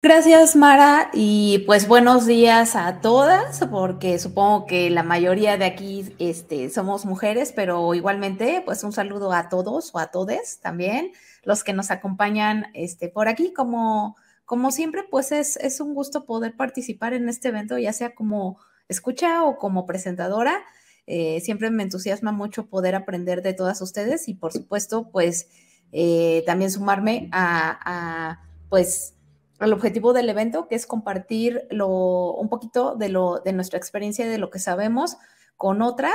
Gracias, Mara, y pues buenos días a todas, porque supongo que la mayoría de aquí este, somos mujeres, pero igualmente, pues un saludo a todos o a todes también, los que nos acompañan este, por aquí, como, como siempre, pues es, un gusto poder participar en este evento, ya sea como escucha o como presentadora. Eh, siempre me entusiasma mucho poder aprender de todas ustedes y, por supuesto, pues eh, también sumarme a, a pues, el objetivo del evento, que es compartir lo, un poquito de, lo, de nuestra experiencia y de lo que sabemos con otras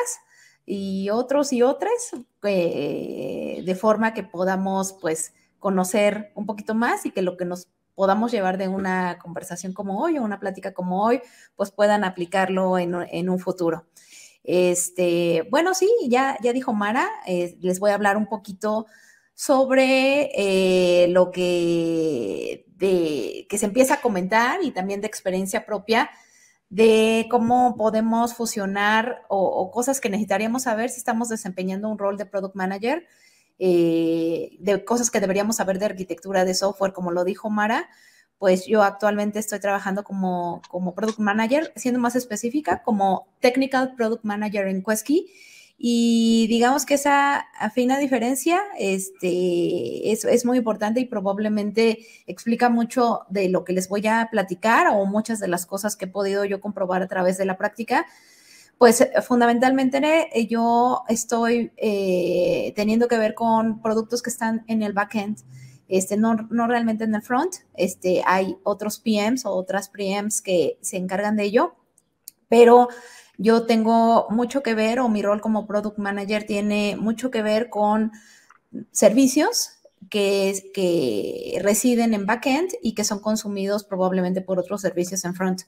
y otros y otras, eh, de forma que podamos pues conocer un poquito más y que lo que nos podamos llevar de una conversación como hoy o una plática como hoy, pues puedan aplicarlo en, un futuro. Este, bueno, sí, ya, ya dijo Mara, eh, les voy a hablar un poquito sobre eh, lo que, que se empieza a comentar y también de experiencia propia de cómo podemos fusionar o, cosas que necesitaríamos saber si estamos desempeñando un rol de product manager, eh, de cosas que deberíamos saber de arquitectura de software, como lo dijo Mara, pues yo actualmente estoy trabajando como, como product manager, siendo más específica, como technical product manager en Quesky y digamos que esa fina diferencia este, es, es, muy importante y probablemente explica mucho de lo que les voy a platicar o muchas de las cosas que he podido yo comprobar a través de la práctica. Pues eh, fundamentalmente eh, yo estoy eh, teniendo que ver con productos que están en el backend. Este, no, no, realmente en el front, este, hay otros PMs o otras PMs que se encargan de ello, pero yo tengo mucho que ver o mi rol como product manager tiene mucho que ver con servicios que, residen en backend y que son consumidos probablemente por otros servicios en front.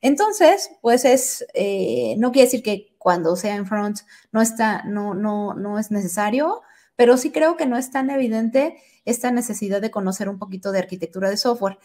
Entonces, pues es, eh, no quiere decir que cuando sea en front no está, no, no, no es necesario, pero sí creo que no es tan evidente esta necesidad de conocer un poquito de arquitectura de software.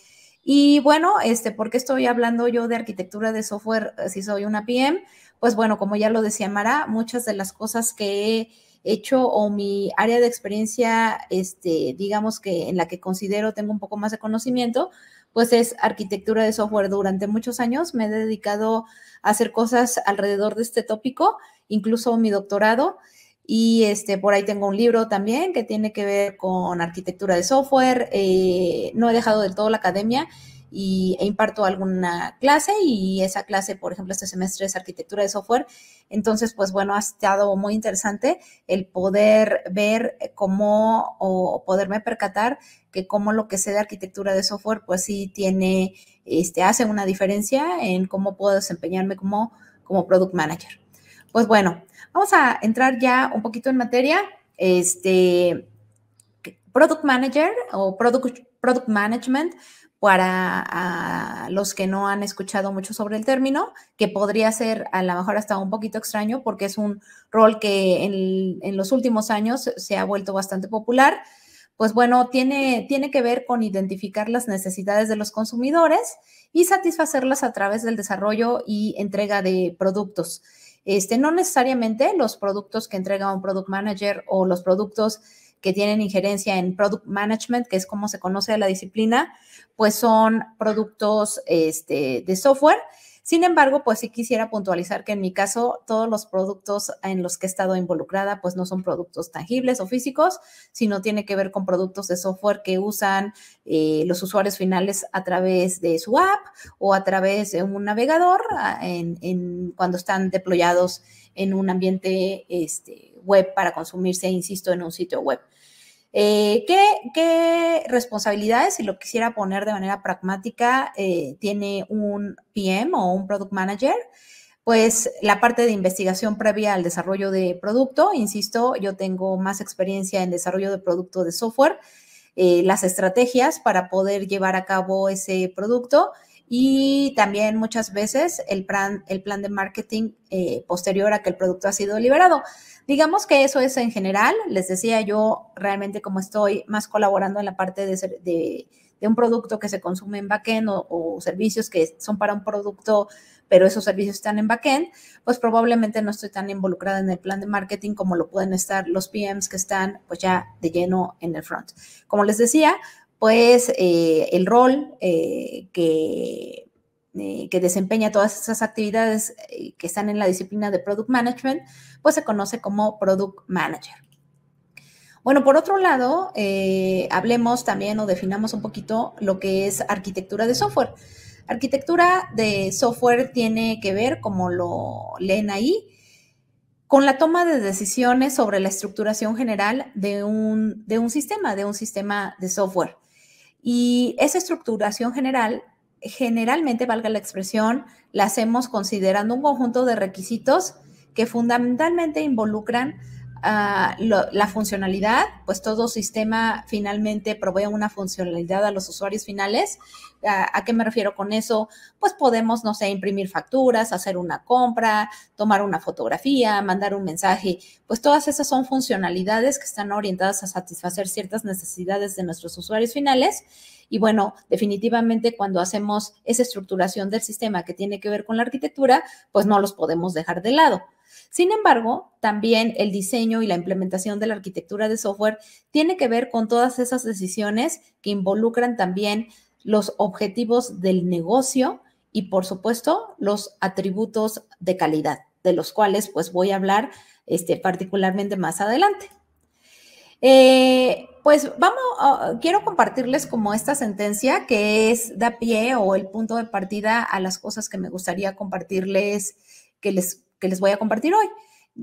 Y bueno, este, ¿por qué estoy hablando yo de arquitectura de software si soy una PM? pues bueno, como ya lo decía Mara, muchas de las cosas que he hecho o mi área de experiencia, este, digamos que en la que considero tengo un poco más de conocimiento, pues es arquitectura de software. Durante muchos años me he dedicado a hacer cosas alrededor de este tópico, incluso mi doctorado. Y este, por ahí tengo un libro también que tiene que ver con arquitectura de software. Eh, no he dejado del todo la academia y, e imparto alguna clase y esa clase, por ejemplo, este semestre es arquitectura de software. Entonces, pues bueno, ha estado muy interesante el poder ver cómo o poderme percatar que cómo lo que sé de arquitectura de software, pues sí tiene, este, hace una diferencia en cómo puedo desempeñarme como, como product manager. Pues bueno, vamos a entrar ya un poquito en materia. Este, product manager o product, product management, para ah, los que no han escuchado mucho sobre el término, que podría ser a lo mejor hasta un poquito extraño porque es un rol que en, los últimos años se ha vuelto bastante popular, pues bueno, tiene, tiene que ver con identificar las necesidades de los consumidores y satisfacerlas a través del desarrollo y entrega de productos. Este, no necesariamente los productos que entrega un product manager o los productos que tienen injerencia en product management, que es como se conoce la disciplina, pues son productos este, de software. Sin embargo, pues sí quisiera puntualizar que en mi caso todos los productos en los que he estado involucrada pues no son productos tangibles o físicos, sino tiene que ver con productos de software que usan eh, los usuarios finales a través de su app o a través de un navegador ah, cuando están deployados en un ambiente este, web para consumirse, insisto, en un sitio web. Eh, ¿qué, responsabilidades, si lo quisiera poner de manera pragmática, eh, tiene un PM o un Product Manager? Pues la parte de investigación previa al desarrollo de producto, insisto, yo tengo más experiencia en desarrollo de producto de software, eh, las estrategias para poder llevar a cabo ese producto y también muchas veces el plan, el plan de marketing eh, posterior a que el producto ha sido liberado. Digamos que eso es en general. Les decía yo, realmente como estoy más colaborando en la parte de, de, un producto que se consume en backend o, o, servicios que son para un producto, pero esos servicios están en backend, pues probablemente no estoy tan involucrada en el plan de marketing como lo pueden estar los PMs que están pues ya de lleno en el front. Como les decía, pues eh, el rol eh, eh, que, desempeña todas esas actividades que están en la disciplina de Product Management, pues se conoce como Product Manager. Bueno, por otro lado, hablemos también o definamos un poquito lo que es arquitectura de software. Arquitectura de software tiene que ver, como lo leen ahí, con la toma de decisiones sobre la estructuración general de un sistema, de un sistema de software. Y esa estructuración general, generalmente, valga la expresión, la hacemos considerando un conjunto de requisitos que fundamentalmente involucran la funcionalidad, pues todo sistema finalmente provee una funcionalidad a los usuarios finales. ¿A qué me refiero con eso? Pues podemos, no sé, imprimir facturas, hacer una compra, tomar una fotografía, mandar un mensaje. Pues todas esas son funcionalidades que están orientadas a satisfacer ciertas necesidades de nuestros usuarios finales. Y bueno, definitivamente cuando hacemos esa estructuración del sistema que tiene que ver con la arquitectura, pues no los podemos dejar de lado. Sin embargo, también el diseño y la implementación de la arquitectura de software tiene que ver con todas esas decisiones que involucran también los objetivos del negocio y, por supuesto, los atributos de calidad, de los cuales pues voy a hablar este, particularmente más adelante. Eh, pues vamos, ah, quiero compartirles como esta sentencia que es da pie o el punto de partida a las cosas que me gustaría compartirles, que les que les voy a compartir hoy.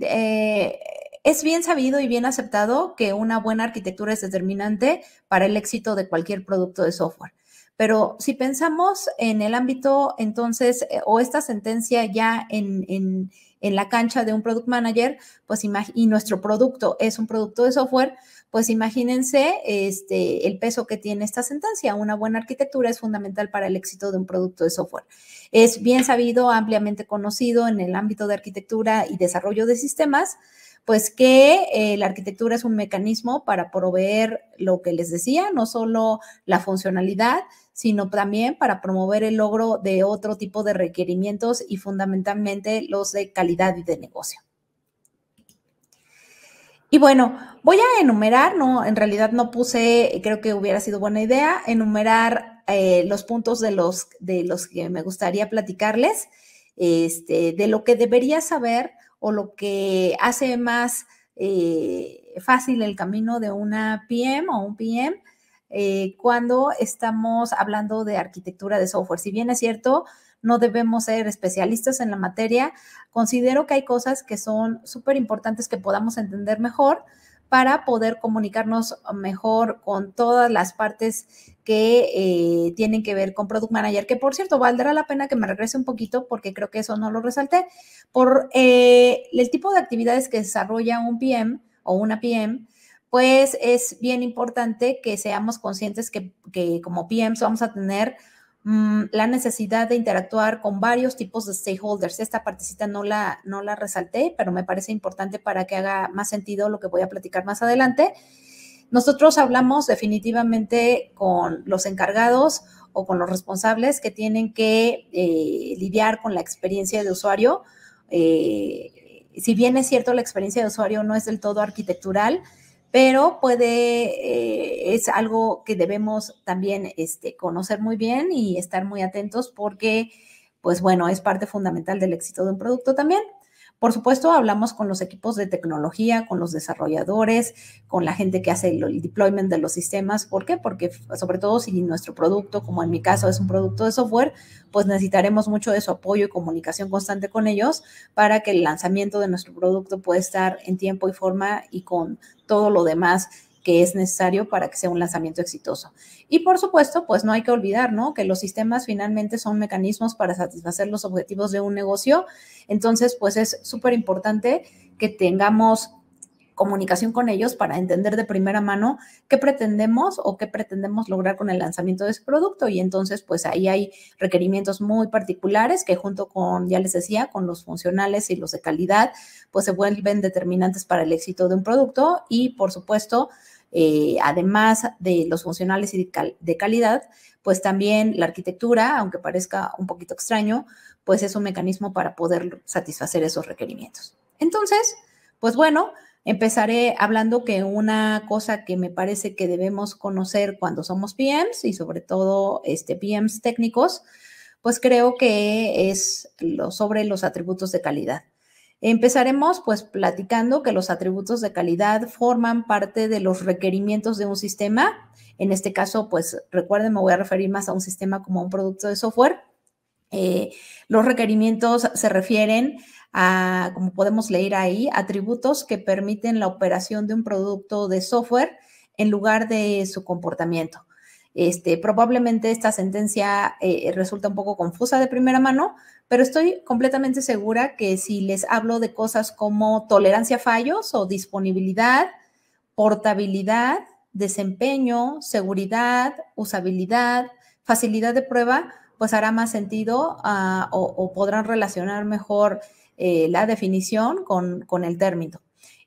Eh, es bien sabido y bien aceptado que una buena arquitectura es determinante para el éxito de cualquier producto de software. Pero si pensamos en el ámbito, entonces, eh, o esta sentencia ya en, en la cancha de un product manager, pues y nuestro producto es un producto de software, pues imagínense este, el peso que tiene esta sentencia. Una buena arquitectura es fundamental para el éxito de un producto de software. Es bien sabido, ampliamente conocido en el ámbito de arquitectura y desarrollo de sistemas, pues que eh, la arquitectura es un mecanismo para proveer lo que les decía, no solo la funcionalidad, sino también para promover el logro de otro tipo de requerimientos y fundamentalmente los de calidad y de negocio. Y bueno, voy a enumerar, no, en realidad no puse, creo que hubiera sido buena idea, enumerar eh, los puntos de los, de los que me gustaría platicarles, este, de lo que debería saber o lo que hace más eh, fácil el camino de una PM o un PM eh, cuando estamos hablando de arquitectura de software. Si bien es cierto, no debemos ser especialistas en la materia. Considero que hay cosas que son súper importantes que podamos entender mejor para poder comunicarnos mejor con todas las partes que eh, tienen que ver con Product Manager, que por cierto, valdrá la pena que me regrese un poquito porque creo que eso no lo resalté, por eh, el tipo de actividades que desarrolla un PM o una PM, pues es bien importante que seamos conscientes que, que como PMs vamos a tener Mm, la necesidad de interactuar con varios tipos de stakeholders. Esta partecita no la, resalté, pero me parece importante para que haga más sentido lo que voy a platicar más adelante. Nosotros hablamos definitivamente con los encargados o con los responsables que tienen que eh, lidiar con la experiencia de usuario. Eh, si bien es cierto, la experiencia de usuario no es del todo arquitectural, pero puede, eh, es algo que debemos también este, conocer muy bien y estar muy atentos porque, pues bueno, es parte fundamental del éxito de un producto también. Por supuesto, hablamos con los equipos de tecnología, con los desarrolladores, con la gente que hace el deployment de los sistemas. ¿Por qué? Porque sobre todo si nuestro producto, como en mi caso es un producto de software, pues necesitaremos mucho de su apoyo y comunicación constante con ellos para que el lanzamiento de nuestro producto pueda estar en tiempo y forma y con todo lo demás que es necesario para que sea un lanzamiento exitoso. Y por supuesto, pues no hay que olvidar, ¿no? Que los sistemas finalmente son mecanismos para satisfacer los objetivos de un negocio. Entonces, pues es súper importante que tengamos comunicación con ellos para entender de primera mano qué pretendemos o qué pretendemos lograr con el lanzamiento de ese producto. Y entonces, pues ahí hay requerimientos muy particulares que junto con, ya les decía, con los funcionales y los de calidad, pues se vuelven determinantes para el éxito de un producto. Y por supuesto, eh, además de los funcionales y de, calidad, pues también la arquitectura, aunque parezca un poquito extraño, pues es un mecanismo para poder satisfacer esos requerimientos. Entonces, pues bueno, empezaré hablando que una cosa que me parece que debemos conocer cuando somos PMs y sobre todo este, PMs técnicos, pues creo que es lo, sobre los atributos de calidad. Empezaremos pues platicando que los atributos de calidad forman parte de los requerimientos de un sistema. En este caso, pues recuerden, me voy a referir más a un sistema como a un producto de software. Eh, los requerimientos se refieren a, como podemos leer ahí, atributos que permiten la operación de un producto de software en lugar de su comportamiento. Este, probablemente esta sentencia eh, resulta un poco confusa de primera mano, pero estoy completamente segura que si les hablo de cosas como tolerancia a fallos o disponibilidad, portabilidad, desempeño, seguridad, usabilidad, facilidad de prueba, pues hará más sentido ah, o, podrán relacionar mejor eh, la definición con el término.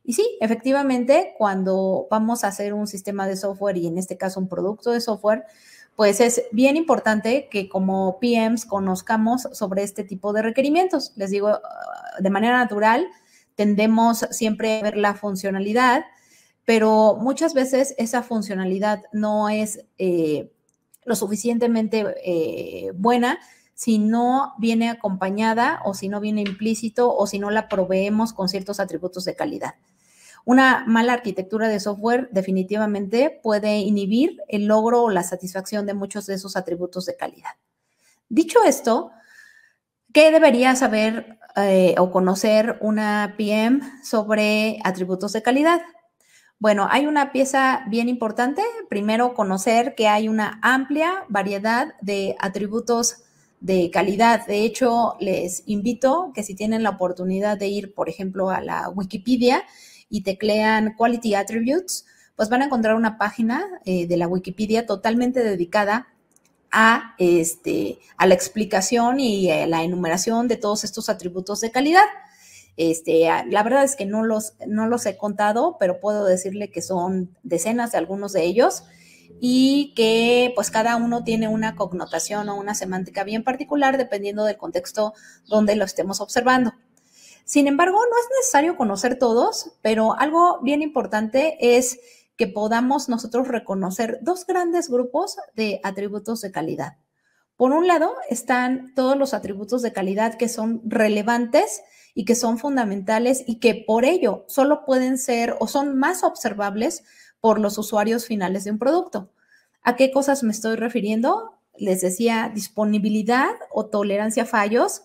Y sí, efectivamente, cuando vamos a hacer un sistema de software y en este caso un producto de software, pues es bien importante que como PMs conozcamos sobre este tipo de requerimientos. Les digo, ah, de manera natural, tendemos siempre a ver la funcionalidad, pero muchas veces esa funcionalidad no es eh, lo suficientemente eh, buena si no viene acompañada o si no viene implícito o si no la proveemos con ciertos atributos de calidad. Una mala arquitectura de software definitivamente puede inhibir el logro o la satisfacción de muchos de esos atributos de calidad. Dicho esto, ¿qué debería saber eh, o conocer una PM sobre atributos de calidad? Bueno, hay una pieza bien importante. Primero, conocer que hay una amplia variedad de atributos de calidad. De hecho, les invito que si tienen la oportunidad de ir, por ejemplo, a la Wikipedia y teclean Quality Attributes, pues van a encontrar una página eh, de la Wikipedia totalmente dedicada a, este, a la explicación y eh, la enumeración de todos estos atributos de calidad. Este, la verdad es que no los, no los he contado, pero puedo decirle que son decenas de algunos de ellos y que pues cada uno tiene una connotación o una semántica bien particular dependiendo del contexto donde lo estemos observando. Sin embargo, no es necesario conocer todos, pero algo bien importante es que podamos nosotros reconocer dos grandes grupos de atributos de calidad. Por un lado están todos los atributos de calidad que son relevantes y que son fundamentales y que por ello solo pueden ser o son más observables por los usuarios finales de un producto. ¿A qué cosas me estoy refiriendo? Les decía disponibilidad o tolerancia a fallos,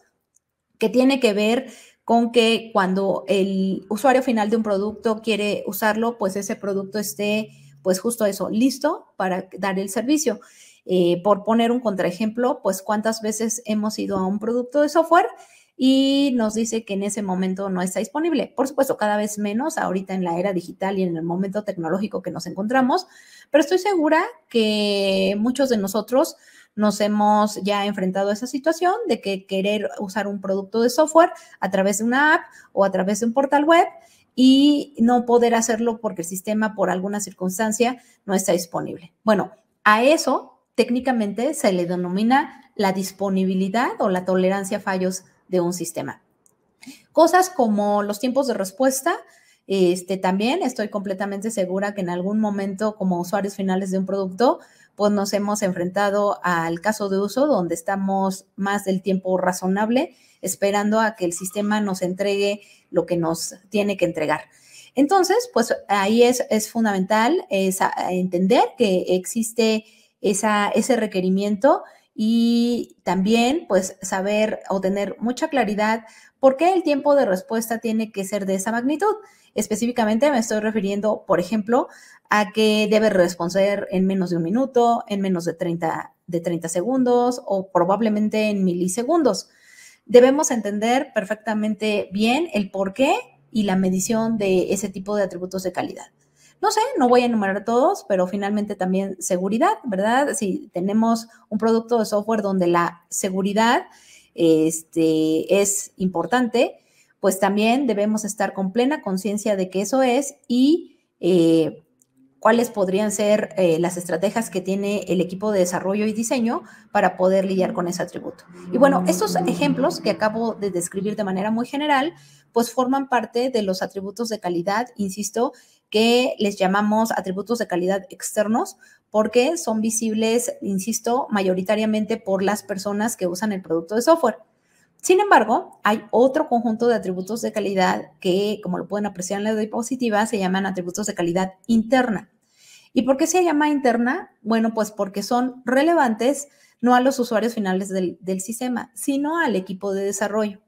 que tiene que ver con que cuando el usuario final de un producto quiere usarlo, pues ese producto esté, pues justo eso, listo para dar el servicio. Eh, por poner un contraejemplo, pues cuántas veces hemos ido a un producto de software y nos dice que en ese momento no está disponible. Por supuesto, cada vez menos ahorita en la era digital y en el momento tecnológico que nos encontramos, pero estoy segura que muchos de nosotros nos hemos ya enfrentado a esa situación de que querer usar un producto de software a través de una app o a través de un portal web y no poder hacerlo porque el sistema por alguna circunstancia no está disponible. Bueno, a eso técnicamente se le denomina la disponibilidad o la tolerancia a fallos de un sistema. Cosas como los tiempos de respuesta, este, también estoy completamente segura que en algún momento como usuarios finales de un producto pues nos hemos enfrentado al caso de uso, donde estamos más del tiempo razonable esperando a que el sistema nos entregue lo que nos tiene que entregar. Entonces, pues ahí es, es fundamental entender que existe esa, ese requerimiento y también pues saber o tener mucha claridad ¿Por qué el tiempo de respuesta tiene que ser de esa magnitud? Específicamente me estoy refiriendo, por ejemplo, a que debe responder en menos de un minuto, en menos de 30, de 30 segundos o probablemente en milisegundos. Debemos entender perfectamente bien el por qué y la medición de ese tipo de atributos de calidad. No sé, no voy a enumerar todos, pero finalmente también seguridad, ¿verdad? Si tenemos un producto de software donde la seguridad este, es importante, pues también debemos estar con plena conciencia de que eso es y eh, cuáles podrían ser eh, las estrategias que tiene el equipo de desarrollo y diseño para poder lidiar con ese atributo. Y bueno, estos ejemplos que acabo de describir de manera muy general, pues forman parte de los atributos de calidad, insisto, que les llamamos atributos de calidad externos porque son visibles, insisto, mayoritariamente por las personas que usan el producto de software. Sin embargo, hay otro conjunto de atributos de calidad que, como lo pueden apreciar en la diapositiva, se llaman atributos de calidad interna. ¿Y por qué se llama interna? Bueno, pues porque son relevantes no a los usuarios finales del, del sistema, sino al equipo de desarrollo.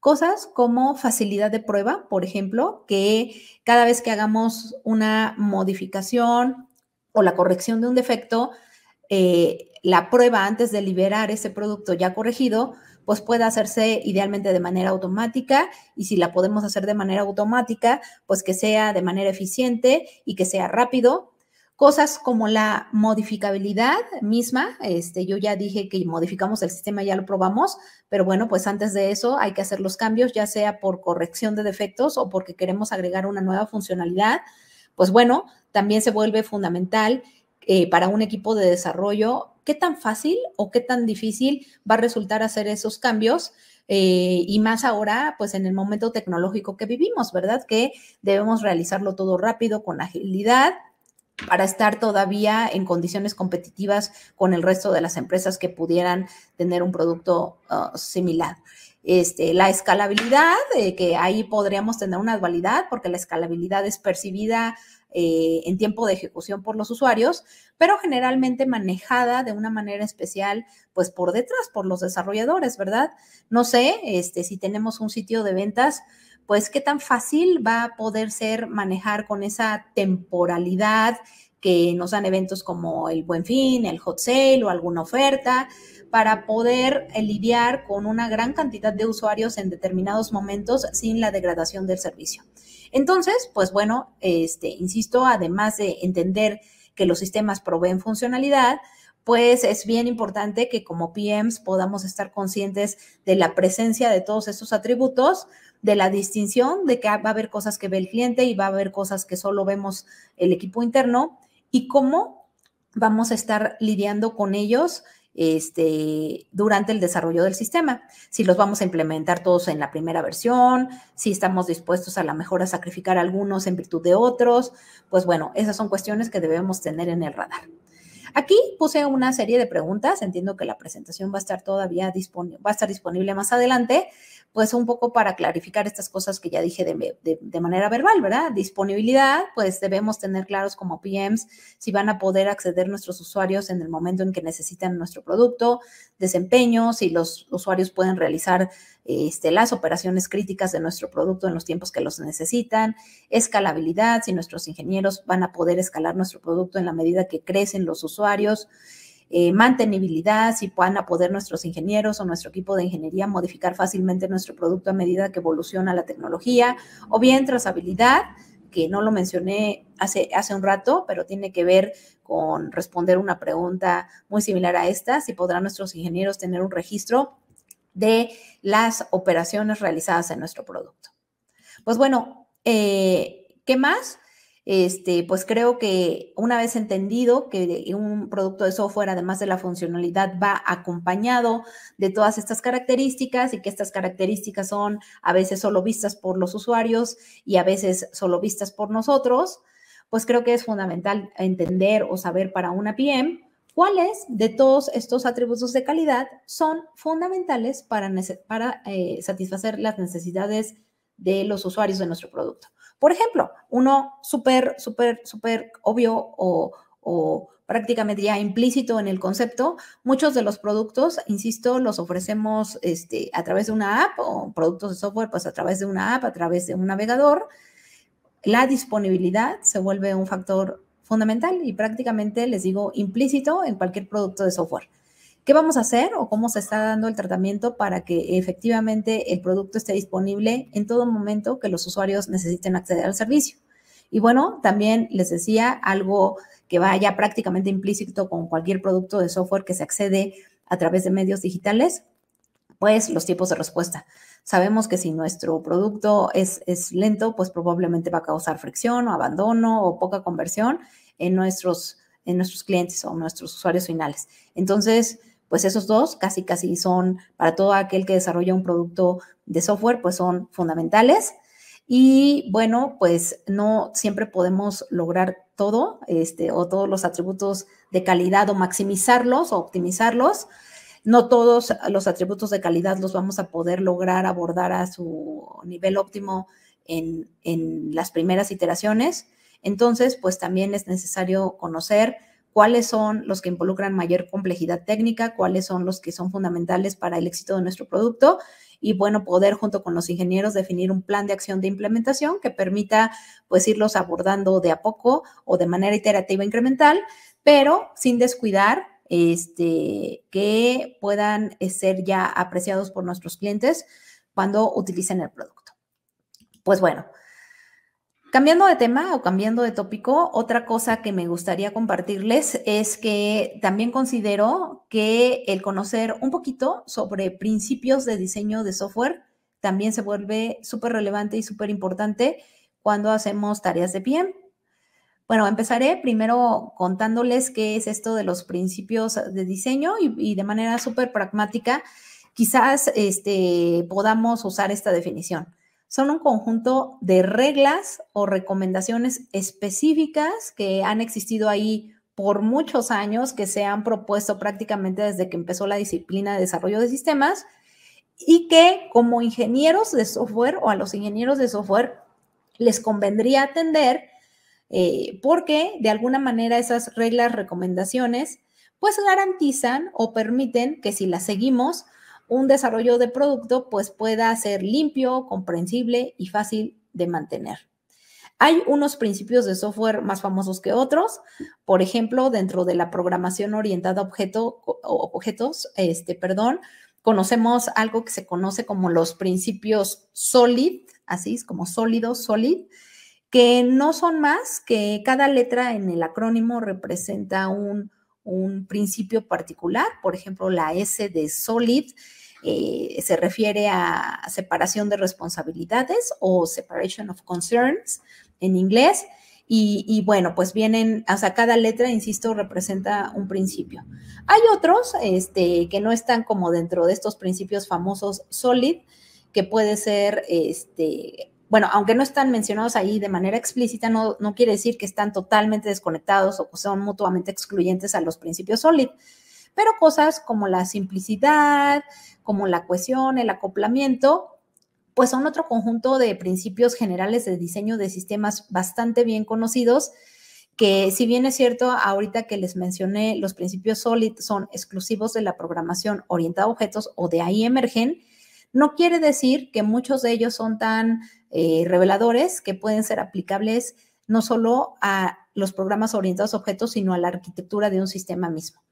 Cosas como facilidad de prueba, por ejemplo, que cada vez que hagamos una modificación o la corrección de un defecto, eh, la prueba antes de liberar ese producto ya corregido, pues pueda hacerse idealmente de manera automática y si la podemos hacer de manera automática, pues que sea de manera eficiente y que sea rápido Cosas como la modificabilidad misma, este, yo ya dije que modificamos el sistema, ya lo probamos, pero bueno, pues antes de eso hay que hacer los cambios, ya sea por corrección de defectos o porque queremos agregar una nueva funcionalidad. Pues bueno, también se vuelve fundamental eh, para un equipo de desarrollo qué tan fácil o qué tan difícil va a resultar hacer esos cambios. Eh, y más ahora, pues en el momento tecnológico que vivimos, ¿verdad? Que debemos realizarlo todo rápido, con agilidad, para estar todavía en condiciones competitivas con el resto de las empresas que pudieran tener un producto uh, similar. Este, la escalabilidad, eh, que ahí podríamos tener una dualidad, porque la escalabilidad es percibida eh, en tiempo de ejecución por los usuarios, pero generalmente manejada de una manera especial, pues por detrás, por los desarrolladores, ¿verdad? No sé, este, si tenemos un sitio de ventas, pues qué tan fácil va a poder ser manejar con esa temporalidad que nos dan eventos como el Buen Fin, el Hot Sale o alguna oferta, para poder eh, lidiar con una gran cantidad de usuarios en determinados momentos sin la degradación del servicio. Entonces, pues bueno, este, insisto, además de entender que los sistemas proveen funcionalidad, pues es bien importante que como PMs podamos estar conscientes de la presencia de todos estos atributos de la distinción de que va a haber cosas que ve el cliente y va a haber cosas que solo vemos el equipo interno y cómo vamos a estar lidiando con ellos este, durante el desarrollo del sistema. Si los vamos a implementar todos en la primera versión, si estamos dispuestos a la mejor a sacrificar algunos en virtud de otros, pues bueno, esas son cuestiones que debemos tener en el radar. Aquí puse una serie de preguntas, entiendo que la presentación va a estar todavía disponible, va a estar disponible más adelante, pues un poco para clarificar estas cosas que ya dije de, manera verbal, ¿verdad? Disponibilidad, pues debemos tener claros como PMs si van a poder acceder nuestros usuarios en el momento en que necesitan nuestro producto, desempeño, si los usuarios pueden realizar este, las operaciones críticas de nuestro producto en los tiempos que los necesitan, escalabilidad, si nuestros ingenieros van a poder escalar nuestro producto en la medida que crecen los usuarios, eh, mantenibilidad, si van a poder nuestros ingenieros o nuestro equipo de ingeniería modificar fácilmente nuestro producto a medida que evoluciona la tecnología, o bien trazabilidad, que no lo mencioné hace, hace un rato, pero tiene que ver con responder una pregunta muy similar a esta, si podrán nuestros ingenieros tener un registro de las operaciones realizadas en nuestro producto. Pues bueno, eh, ¿qué más? Este, pues creo que una vez entendido que un producto de software, además de la funcionalidad, va acompañado de todas estas características y que estas características son a veces solo vistas por los usuarios y a veces solo vistas por nosotros, pues creo que es fundamental entender o saber para una PM cuáles de todos estos atributos de calidad son fundamentales para, eh, satisfacer las necesidades de los usuarios de nuestro producto. Por ejemplo, uno súper, súper, súper obvio o, prácticamente ya implícito en el concepto. Muchos de los productos, insisto, los ofrecemos este, a través de una app o productos de software, pues a través de una app, a través de un navegador. La disponibilidad se vuelve un factor fundamental y prácticamente, les digo, implícito en cualquier producto de software. ¿Qué vamos a hacer o cómo se está dando el tratamiento para que efectivamente el producto esté disponible en todo momento que los usuarios necesiten acceder al servicio? Y bueno, también les decía algo que vaya prácticamente implícito con cualquier producto de software que se accede a través de medios digitales, pues los tipos de respuesta. Sabemos que si nuestro producto es, es, lento, pues probablemente va a causar fricción o abandono o poca conversión en nuestros, en nuestros clientes o nuestros usuarios finales. Entonces, pues esos dos casi casi son para todo aquel que desarrolla un producto de software, pues son fundamentales. Y bueno, pues no siempre podemos lograr todo, este, o todos los atributos de calidad, o maximizarlos, o optimizarlos. No todos los atributos de calidad los vamos a poder lograr abordar a su nivel óptimo en, en las primeras iteraciones. Entonces, pues también es necesario conocer cuáles son los que involucran mayor complejidad técnica, cuáles son los que son fundamentales para el éxito de nuestro producto y bueno, poder junto con los ingenieros definir un plan de acción de implementación que permita pues irlos abordando de a poco o de manera iterativa e incremental, pero sin descuidar este, que puedan eh, ser ya apreciados por nuestros clientes cuando utilicen el producto. Pues bueno, Cambiando de tema o cambiando de tópico, otra cosa que me gustaría compartirles es que también considero que el conocer un poquito sobre principios de diseño de software también se vuelve súper relevante y súper importante cuando hacemos tareas de PM. Bueno, empezaré primero contándoles qué es esto de los principios de diseño y, de manera súper pragmática, quizás este, podamos usar esta definición son un conjunto de reglas o recomendaciones específicas que han existido ahí por muchos años, que se han propuesto prácticamente desde que empezó la disciplina de desarrollo de sistemas y que como ingenieros de software o a los ingenieros de software les convendría atender eh, porque de alguna manera esas reglas, recomendaciones, pues garantizan o permiten que si las seguimos, un desarrollo de producto pues pueda ser limpio, comprensible y fácil de mantener. Hay unos principios de software más famosos que otros. Por ejemplo, dentro de la programación orientada a objeto, objetos, este, perdón, conocemos algo que se conoce como los principios SOLID, así es como sólido, SOLID, que no son más que cada letra en el acrónimo representa un un principio particular, por ejemplo, la S de solid. Eh, se refiere a separación de responsabilidades o separation of concerns en inglés. Y, bueno, pues vienen, o sea, cada letra, insisto, representa un principio. Hay otros este, que no están como dentro de estos principios famosos SOLID, que puede ser este, bueno, aunque no están mencionados ahí de manera explícita, no, quiere decir que están totalmente desconectados o son mutuamente excluyentes a los principios SOLID. Pero cosas como la simplicidad, como la cohesión, el acoplamiento, pues son otro conjunto de principios generales de diseño de sistemas bastante bien conocidos, que si bien es cierto, ahorita que les mencioné, los principios SOLID son exclusivos de la programación orientada a objetos o de ahí emergen, no quiere decir que muchos de ellos son tan eh, reveladores que pueden ser aplicables no solo a los programas orientados a objetos, sino a la arquitectura de un sistema mismo.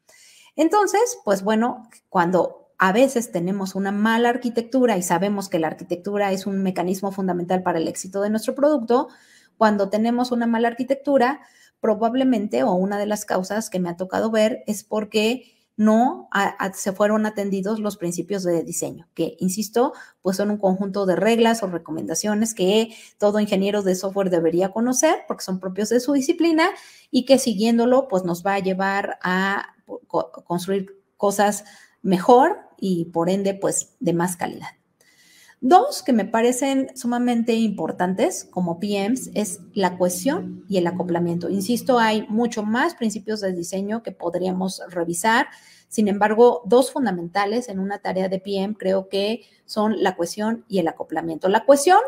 Entonces, pues bueno, cuando a veces tenemos una mala arquitectura y sabemos que la arquitectura es un mecanismo fundamental para el éxito de nuestro producto, cuando tenemos una mala arquitectura, probablemente o una de las causas que me ha tocado ver es porque no se fueron atendidos los principios de diseño, que, insisto, pues son un conjunto de reglas o recomendaciones que todo ingeniero de software debería conocer porque son propios de su disciplina y que siguiéndolo, pues nos va a llevar a construir cosas mejor y por ende, pues de más calidad. Dos que me parecen sumamente importantes como PMs es la cohesión y el acoplamiento. Insisto, hay mucho más principios de diseño que podríamos revisar. Sin embargo, dos fundamentales en una tarea de PM creo que son la cohesión y el acoplamiento. La cohesión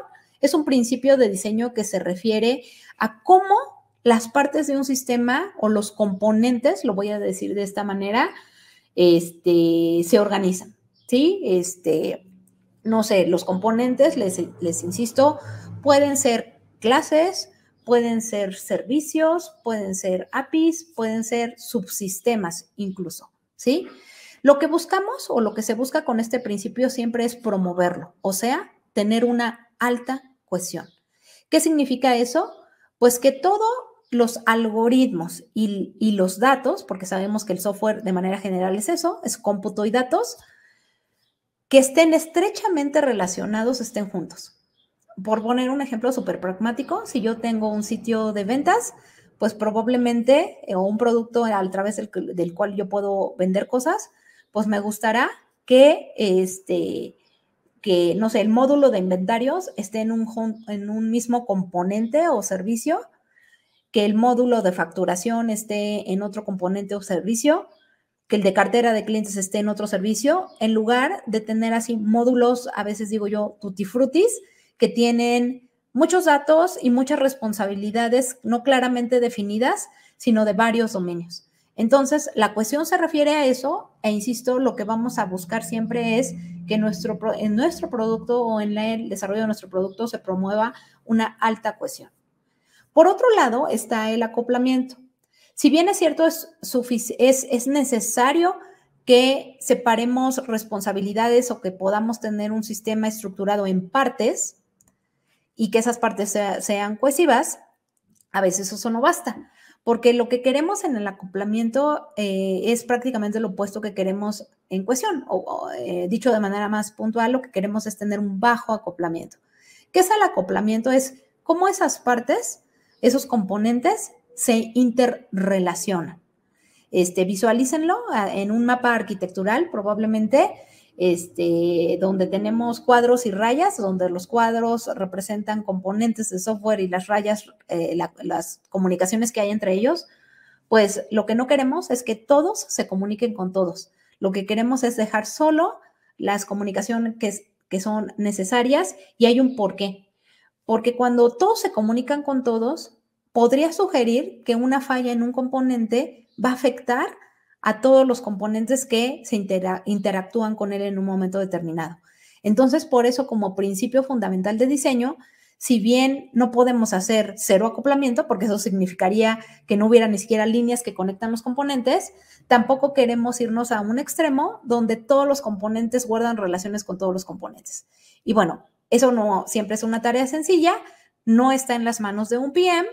es un principio de diseño que se refiere a cómo las partes de un sistema o los componentes, lo voy a decir de esta manera, este, se organizan. ¿Sí? Este, no sé, los componentes, les, les insisto, pueden ser clases, pueden ser servicios, pueden ser APIs, pueden ser subsistemas incluso, ¿sí? Lo que buscamos o lo que se busca con este principio siempre es promoverlo, o sea, tener una alta cohesión. ¿Qué significa eso? Pues que todos los algoritmos y los datos, porque sabemos que el software de manera general es eso, es cómputo y datos, que estén estrechamente relacionados estén juntos. Por poner un ejemplo súper pragmático, si yo tengo un sitio de ventas, pues probablemente, eh, o un producto a través del, cual yo puedo vender cosas, pues me gustará que este, que, no sé, el módulo de inventarios esté en un, en un mismo componente o servicio, que el módulo de facturación esté en otro componente o servicio, que el de cartera de clientes esté en otro servicio, en lugar de tener así módulos, a veces digo yo, tutti frutis, que tienen muchos datos y muchas responsabilidades no claramente definidas, sino de varios dominios. Entonces, la cuestión se refiere a eso, e insisto, lo que vamos a buscar siempre es que nuestro, en nuestro producto o en el desarrollo de nuestro producto se promueva una alta cuestión Por otro lado, está el acoplamiento. Si bien es cierto, es, es, necesario que separemos responsabilidades o que podamos tener un sistema estructurado en partes y que esas partes sean cohesivas, a veces eso no basta, porque lo que queremos en el acoplamiento eh, es prácticamente lo opuesto que queremos en cuestión. o, eh, dicho de manera más puntual, lo que queremos es tener un bajo acoplamiento. ¿Qué es el acoplamiento? Es cómo esas partes, esos componentes, se interrelaciona. Este, visualícenlo ah, en un mapa arquitectural, probablemente, este, donde tenemos cuadros y rayas, donde los cuadros representan componentes de software y las rayas, eh, las comunicaciones que hay entre ellos, pues lo que no queremos es que todos se comuniquen con todos. Lo que queremos es dejar solo las comunicaciones que, que son necesarias y hay un porqué. Porque cuando todos se comunican con todos, podría sugerir que una falla en un componente va a afectar a todos los componentes que se interactúan con él en un momento determinado. Entonces, por eso, como principio fundamental de diseño, si bien no podemos hacer cero acoplamiento, porque eso significaría que no hubiera ni siquiera líneas que conectan los componentes, tampoco queremos irnos a un extremo donde todos los componentes guardan relaciones con todos los componentes. Y bueno, eso no siempre es una tarea sencilla, no está en las manos de un PM,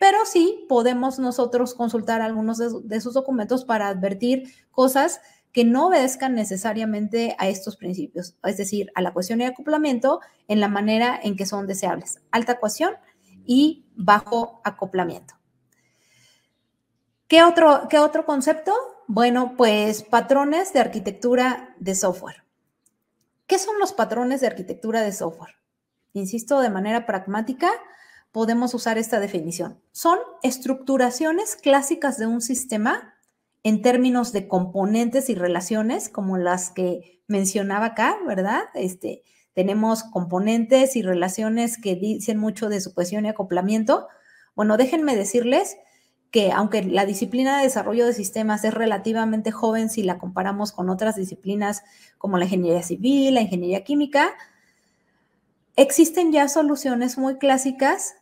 pero sí podemos nosotros consultar algunos de, sus documentos para advertir cosas que no obedezcan necesariamente a estos principios, es decir, a la ecuación y acoplamiento en la manera en que son deseables, alta ecuación y bajo acoplamiento. ¿Qué otro, qué otro concepto? Bueno, pues patrones de arquitectura de software. ¿Qué son los patrones de arquitectura de software? Insisto, de manera pragmática, podemos usar esta definición. Son estructuraciones clásicas de un sistema en términos de componentes y relaciones, como las que mencionaba acá, ¿verdad? Este, tenemos componentes y relaciones que dicen mucho de su cohesión y acoplamiento. Bueno, déjenme decirles que aunque la disciplina de desarrollo de sistemas es relativamente joven si la comparamos con otras disciplinas como la ingeniería civil, la ingeniería química, existen ya soluciones muy clásicas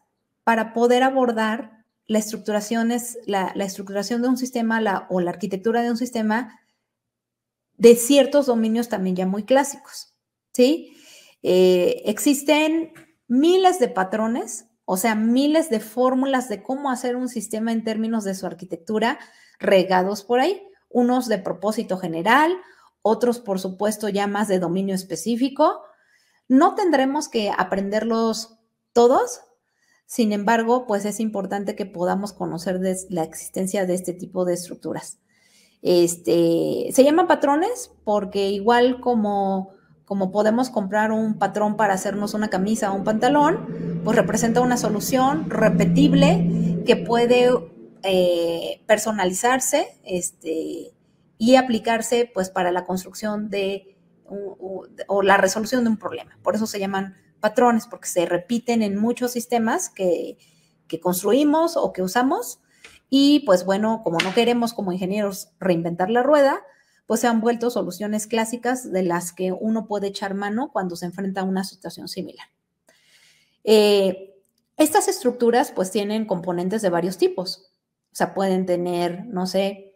para poder abordar la estructuración, la, estructuración de un sistema o la arquitectura de un sistema de ciertos dominios también ya muy clásicos. ¿sí? Eh, existen miles de patrones, o sea, miles de fórmulas de cómo hacer un sistema en términos de su arquitectura regados por ahí, unos de propósito general, otros por supuesto ya más de dominio específico. No tendremos que aprenderlos todos, sin embargo, pues es importante que podamos conocer la existencia de este tipo de estructuras. Este, se llaman patrones porque igual como, como podemos comprar un patrón para hacernos una camisa o un pantalón, pues representa una solución repetible que puede eh, personalizarse este, y aplicarse pues para la construcción de o la resolución de un problema. Por eso se llaman patrones porque se repiten en muchos sistemas que, construimos o que usamos. Y pues bueno, como no queremos como ingenieros reinventar la rueda, pues se han vuelto soluciones clásicas de las que uno puede echar mano cuando se enfrenta a una situación similar. Eh, estas estructuras pues tienen componentes de varios tipos. O sea, pueden tener, no sé,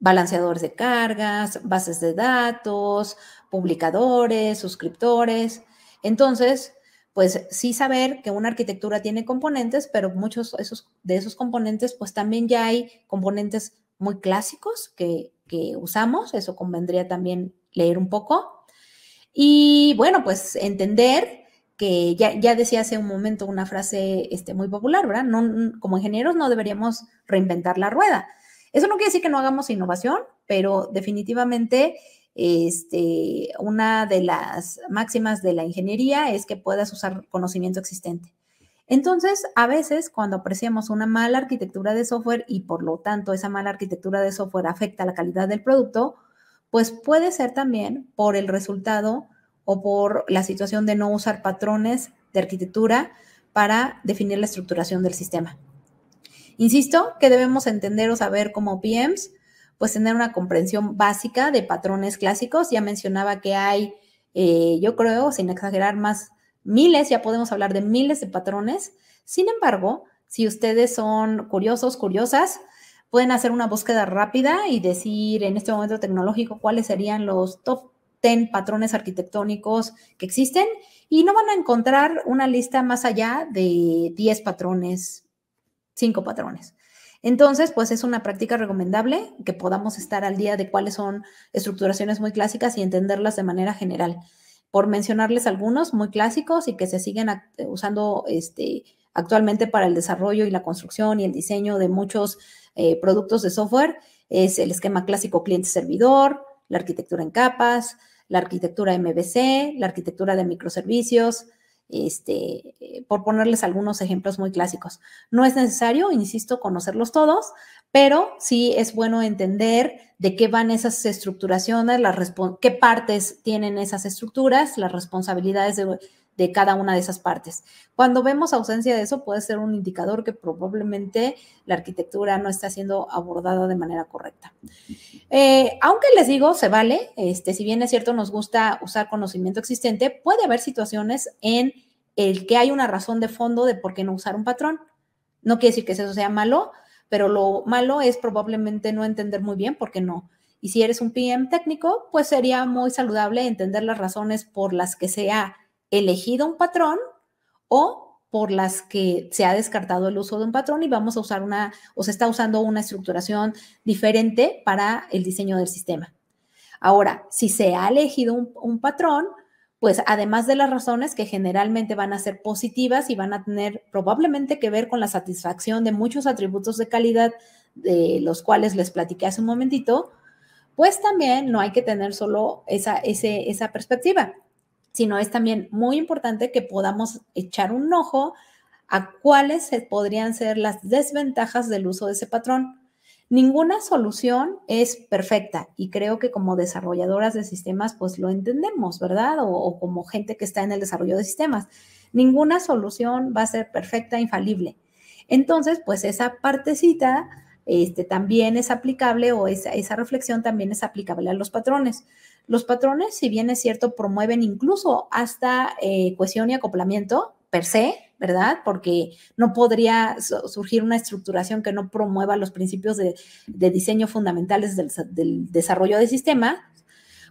balanceadores de cargas, bases de datos, publicadores, suscriptores. Entonces, pues sí saber que una arquitectura tiene componentes, pero muchos de esos, componentes, pues también ya hay componentes muy clásicos que, usamos, eso convendría también leer un poco. Y bueno, pues entender que ya, decía hace un momento una frase este, muy popular, ¿verdad? como ingenieros no deberíamos reinventar la rueda. Eso no quiere decir que no hagamos innovación, pero definitivamente este, una de las máximas de la ingeniería es que puedas usar conocimiento existente. Entonces, a veces cuando apreciamos una mala arquitectura de software y por lo tanto esa mala arquitectura de software afecta la calidad del producto, pues puede ser también por el resultado o por la situación de no usar patrones de arquitectura para definir la estructuración del sistema. Insisto que debemos entender o saber como PMs pues tener una comprensión básica de patrones clásicos. Ya mencionaba que hay, eh, yo creo, sin exagerar, más miles, ya podemos hablar de miles de patrones. Sin embargo, si ustedes son curiosos, curiosas, pueden hacer una búsqueda rápida y decir en este momento tecnológico cuáles serían los top 10 patrones arquitectónicos que existen y no van a encontrar una lista más allá de 10 patrones, 5 patrones. Entonces, pues es una práctica recomendable que podamos estar al día de cuáles son estructuraciones muy clásicas y entenderlas de manera general. Por mencionarles algunos muy clásicos y que se siguen eh, usando este, actualmente para el desarrollo y la construcción y el diseño de muchos eh, productos de software, es el esquema clásico cliente-servidor, la arquitectura en capas, la arquitectura MVC, la arquitectura de microservicios, este, eh, por ponerles algunos ejemplos muy clásicos. No es necesario, insisto, conocerlos todos, pero sí es bueno entender de qué van esas estructuraciones, qué partes tienen esas estructuras, las responsabilidades de, de cada una de esas partes. Cuando vemos ausencia de eso, puede ser un indicador que probablemente la arquitectura no está siendo abordada de manera correcta. Eh, aunque les digo, se vale, este, si bien es cierto, nos gusta usar conocimiento existente, puede haber situaciones en el que hay una razón de fondo de por qué no usar un patrón. No quiere decir que eso sea malo, pero lo malo es probablemente no entender muy bien por qué no. Y si eres un PM técnico, pues sería muy saludable entender las razones por las que sea elegido un patrón o por las que se ha descartado el uso de un patrón y vamos a usar una, o se está usando una estructuración diferente para el diseño del sistema. Ahora, si se ha elegido un, patrón, pues además de las razones que generalmente van a ser positivas y van a tener probablemente que ver con la satisfacción de muchos atributos de calidad de los cuales les platiqué hace un momentito, pues también no hay que tener solo esa, esa perspectiva sino es también muy importante que podamos echar un ojo a cuáles podrían ser las desventajas del uso de ese patrón. Ninguna solución es perfecta y creo que como desarrolladoras de sistemas pues lo entendemos, ¿verdad? O, como gente que está en el desarrollo de sistemas. Ninguna solución va a ser perfecta, infalible. Entonces, pues esa partecita este, también es aplicable o esa reflexión también es aplicable a los patrones. Los patrones, si bien es cierto, promueven incluso hasta eh, cohesión y acoplamiento per se, ¿verdad? Porque no podría surgir una estructuración que no promueva los principios de, diseño fundamentales del, del desarrollo de sistema.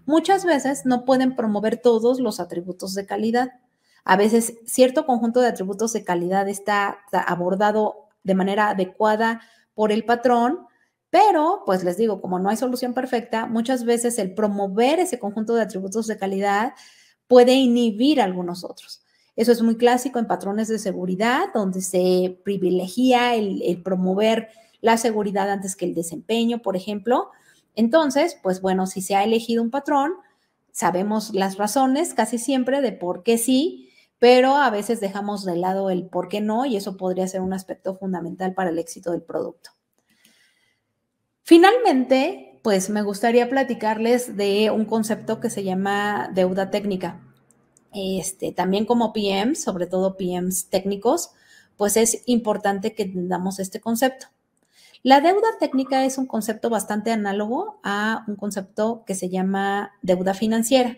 Muchas veces no pueden promover todos los atributos de calidad. A veces cierto conjunto de atributos de calidad está abordado de manera adecuada por el patrón, pero, pues les digo, como no hay solución perfecta, muchas veces el promover ese conjunto de atributos de calidad puede inhibir algunos otros. Eso es muy clásico en patrones de seguridad, donde se privilegia el promover la seguridad antes que el desempeño, por ejemplo. Entonces, pues bueno, si se ha elegido un patrón, sabemos las razones casi siempre de por qué sí, pero a veces dejamos de lado el por qué no y eso podría ser un aspecto fundamental para el éxito del producto. Finalmente, pues me gustaría platicarles de un concepto que se llama deuda técnica. Este, también como PM, sobre todo PMs técnicos, pues es importante que entendamos este concepto. La deuda técnica es un concepto bastante análogo a un concepto que se llama deuda financiera.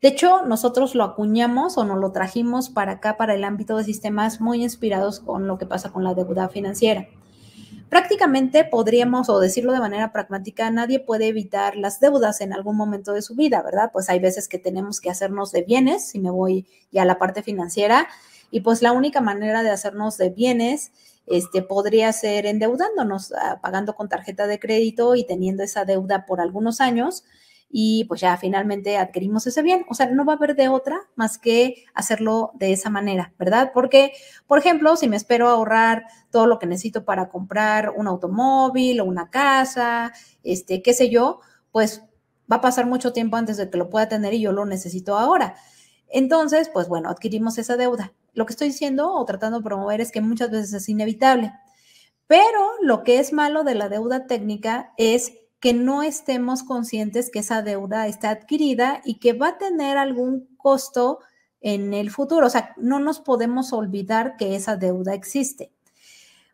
De hecho, nosotros lo acuñamos o nos lo trajimos para acá, para el ámbito de sistemas, muy inspirados con lo que pasa con la deuda financiera. Prácticamente podríamos, o decirlo de manera pragmática, nadie puede evitar las deudas en algún momento de su vida, ¿verdad? Pues hay veces que tenemos que hacernos de bienes, si me voy ya a la parte financiera, y pues la única manera de hacernos de bienes este, podría ser endeudándonos, ah, pagando con tarjeta de crédito y teniendo esa deuda por algunos años y pues ya finalmente adquirimos ese bien. O sea, no va a haber de otra más que hacerlo de esa manera, ¿verdad? Porque, por ejemplo, si me espero ahorrar todo lo que necesito para comprar un automóvil o una casa, este, qué sé yo, pues va a pasar mucho tiempo antes de que lo pueda tener y yo lo necesito ahora. Entonces, pues bueno, adquirimos esa deuda. Lo que estoy diciendo o tratando de promover es que muchas veces es inevitable. Pero lo que es malo de la deuda técnica es que no estemos conscientes que esa deuda está adquirida y que va a tener algún costo en el futuro. O sea, no nos podemos olvidar que esa deuda existe.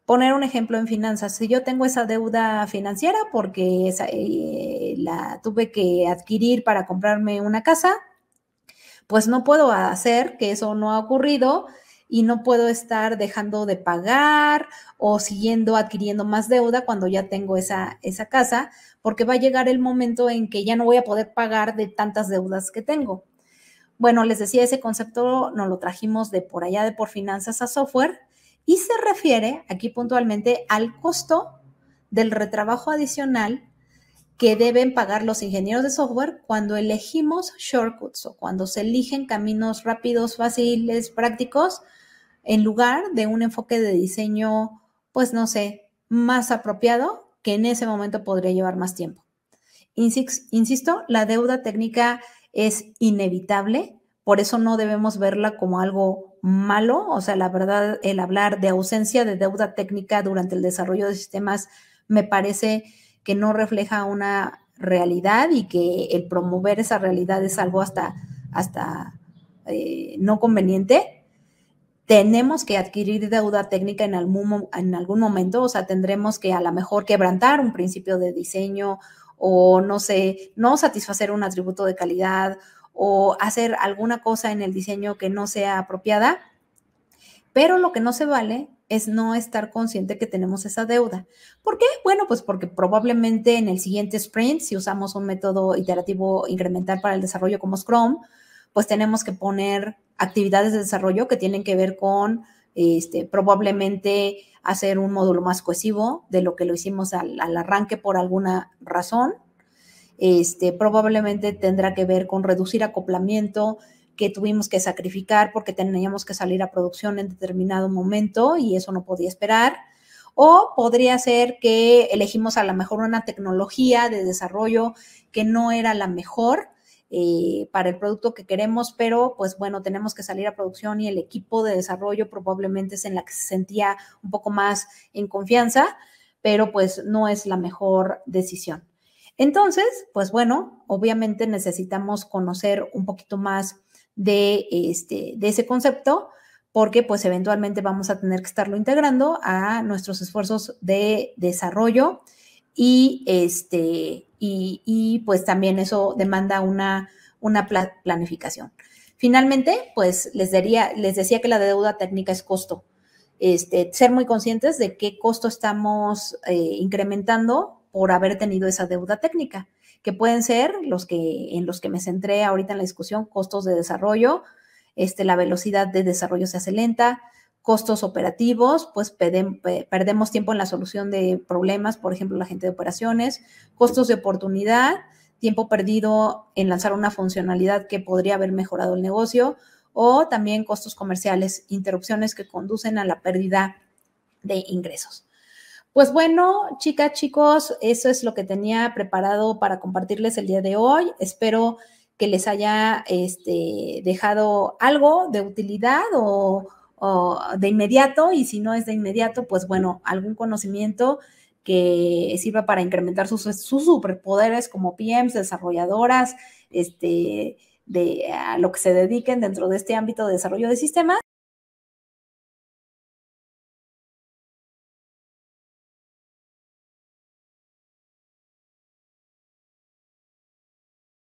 Poner un ejemplo en finanzas, si yo tengo esa deuda financiera porque eh, la tuve que adquirir para comprarme una casa, pues no puedo hacer que eso no ha ocurrido y no puedo estar dejando de pagar o siguiendo adquiriendo más deuda cuando ya tengo esa, esa casa, porque va a llegar el momento en que ya no voy a poder pagar de tantas deudas que tengo. Bueno, les decía, ese concepto nos lo trajimos de por allá, de por finanzas a software, y se refiere aquí puntualmente al costo del retrabajo adicional que deben pagar los ingenieros de software cuando elegimos shortcuts o cuando se eligen caminos rápidos, fáciles, prácticos en lugar de un enfoque de diseño, pues no sé, más apropiado que en ese momento podría llevar más tiempo. Insisto, la deuda técnica es inevitable, por eso no debemos verla como algo malo, o sea, la verdad, el hablar de ausencia de deuda técnica durante el desarrollo de sistemas me parece que no refleja una realidad y que el promover esa realidad es algo hasta, hasta eh, no conveniente, tenemos que adquirir deuda técnica en algún, momento, o sea, tendremos que a lo mejor quebrantar un principio de diseño o no sé, no satisfacer un atributo de calidad o hacer alguna cosa en el diseño que no sea apropiada, pero lo que no se vale es no estar consciente que tenemos esa deuda. ¿Por qué? Bueno, pues porque probablemente en el siguiente sprint, si usamos un método iterativo incremental para el desarrollo como Scrum, pues tenemos que poner actividades de desarrollo que tienen que ver con este, probablemente hacer un módulo más cohesivo de lo que lo hicimos al, arranque por alguna razón. Este, probablemente tendrá que ver con reducir acoplamiento que tuvimos que sacrificar porque teníamos que salir a producción en determinado momento y eso no podía esperar. O podría ser que elegimos a lo mejor una tecnología de desarrollo que no era la mejor eh, para el producto que queremos, pero pues bueno, tenemos que salir a producción y el equipo de desarrollo probablemente es en la que se sentía un poco más en confianza, pero pues no es la mejor decisión. Entonces, pues bueno, obviamente necesitamos conocer un poquito más de, este, de ese concepto porque pues eventualmente vamos a tener que estarlo integrando a nuestros esfuerzos de desarrollo y este y, pues también eso demanda una, planificación. Finalmente, pues les, les decía que la deuda técnica es costo. Este, ser muy conscientes de qué costo estamos eh, incrementando por haber tenido esa deuda técnica, que pueden ser los que en los que me centré ahorita en la discusión, costos de desarrollo, este, la velocidad de desarrollo se hace lenta, costos operativos, pues perdemos tiempo en la solución de problemas, por ejemplo, la gente de operaciones, costos de oportunidad, tiempo perdido en lanzar una funcionalidad que podría haber mejorado el negocio, o también costos comerciales, interrupciones que conducen a la pérdida de ingresos. Pues bueno, chicas, chicos, eso es lo que tenía preparado para compartirles el día de hoy. Espero que les haya este, dejado algo de utilidad o o de inmediato y si no es de inmediato, pues bueno, algún conocimiento que sirva para incrementar sus, superpoderes como PMs, desarrolladoras, este, de a lo que se dediquen dentro de este ámbito de desarrollo de sistemas.